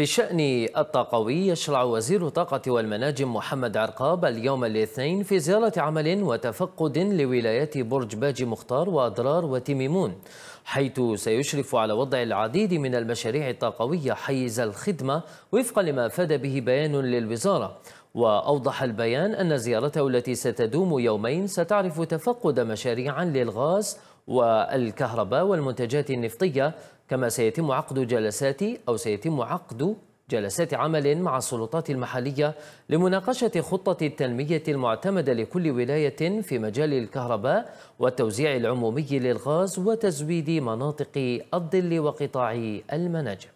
في شأن الطاقوي يشرع وزير الطاقة والمناجم محمد عرقاب اليوم الاثنين في زيارة عمل وتفقد لولايات برج باجي مختار وأضرار وتميمون حيث سيشرف على وضع العديد من المشاريع الطاقوية حيز الخدمة وفقا لما أفاد به بيان للوزارة وأوضح البيان أن زيارته التي ستدوم يومين ستعرف تفقد مشاريع للغاز والكهرباء والمنتجات النفطية كما سيتم عقد جلسات أو سيتم عقد جلسات عمل مع السلطات المحلية لمناقشة خطة التنمية المعتمدة لكل ولاية في مجال الكهرباء والتوزيع العمومي للغاز وتزويد مناطق الظل وقطاع المناجم